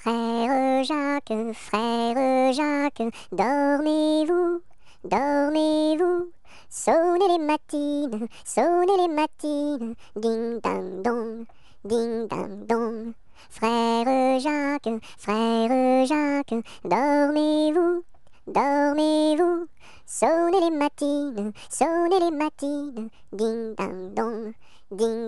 Frère Jacques, frère Jacques, dormez-vous, dormez-vous. Sonnez les matines, sonnez les matines, ding dang dong, ding dang dong. Frère Jacques, frère Jacques, dormez-vous, dormez-vous. Sonnez les matines, sonnez les matines, ding dang dong, ding